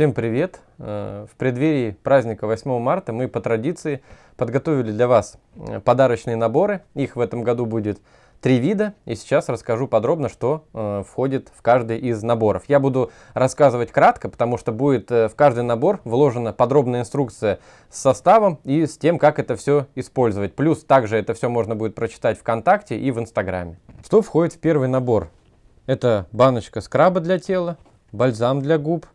Всем привет! Э, в преддверии праздника 8 марта мы по традиции подготовили для вас э, подарочные наборы. Их в этом году будет три вида, и сейчас расскажу подробно, что э, входит в каждый из наборов. Я буду рассказывать кратко, потому что будет в каждый набор вложена подробная инструкция с составом и с тем, как это все использовать. Плюс также это все можно будет прочитать ВКонтакте и в Инстаграме. Что входит в первый набор? Это баночка скраба для тела, бальзам для губ –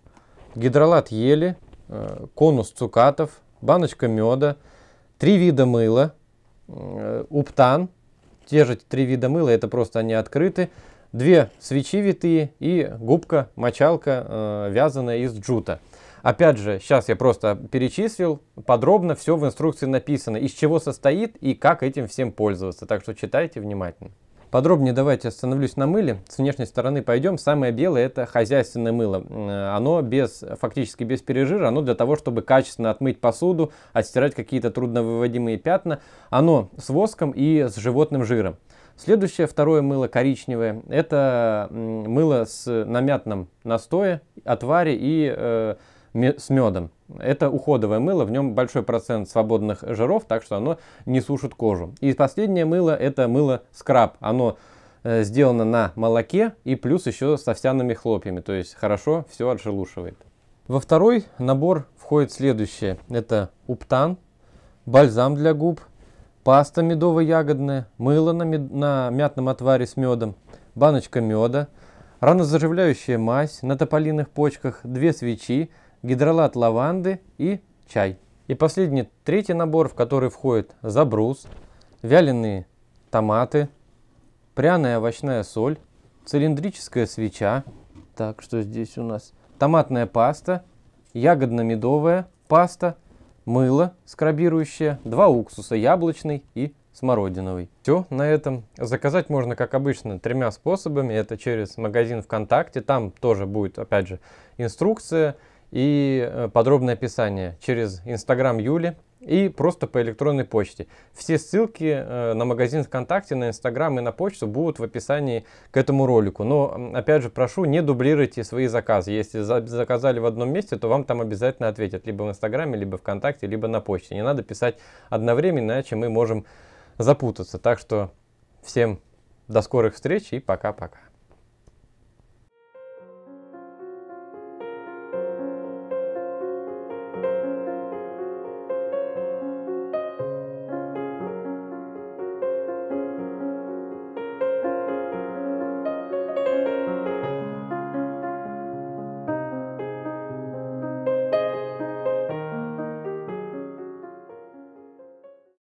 гидролат ели, э, конус цукатов, баночка меда, три вида мыла, э, уптан, те же три вида мыла, это просто они открыты, две свечи витые и губка, мочалка, э, вязаная из джута. Опять же, сейчас я просто перечислил, подробно все в инструкции написано, из чего состоит и как этим всем пользоваться. Так что читайте внимательно. Подробнее давайте остановлюсь на мыле. С внешней стороны пойдем. Самое белое это хозяйственное мыло. Оно без, фактически без пережира, оно для того, чтобы качественно отмыть посуду, отстирать какие-то трудновыводимые пятна. Оно с воском и с животным жиром. Следующее, второе мыло коричневое, это мыло с намятном настое, отваре и э, с медом. Это уходовое мыло, в нем большой процент свободных жиров, так что оно не сушит кожу. И последнее мыло это мыло скраб. Оно э, сделано на молоке и плюс еще с овсяными хлопьями, то есть хорошо все отшелушивает. Во второй набор входит следующее. Это уптан, бальзам для губ, паста медово-ягодная, мыло на, мед... на мятном отваре с медом, баночка меда, ранозаживляющая мазь на тополиных почках, две свечи, гидролат лаванды и чай. И последний, третий набор, в который входит забрус, вяленые томаты, пряная овощная соль, цилиндрическая свеча, так, что здесь у нас? Томатная паста, ягодно-медовая паста, мыло скрабирующее, два уксуса, яблочный и смородиновый. Все на этом. Заказать можно, как обычно, тремя способами. Это через магазин ВКонтакте, там тоже будет, опять же, инструкция, и э, подробное описание через Инстаграм Юли и просто по электронной почте. Все ссылки э, на магазин ВКонтакте, на Инстаграм и на почту будут в описании к этому ролику. Но, опять же, прошу, не дублируйте свои заказы. Если заказали в одном месте, то вам там обязательно ответят. Либо в Инстаграме, либо ВКонтакте, либо на почте. Не надо писать одновременно, иначе мы можем запутаться. Так что всем до скорых встреч и пока-пока.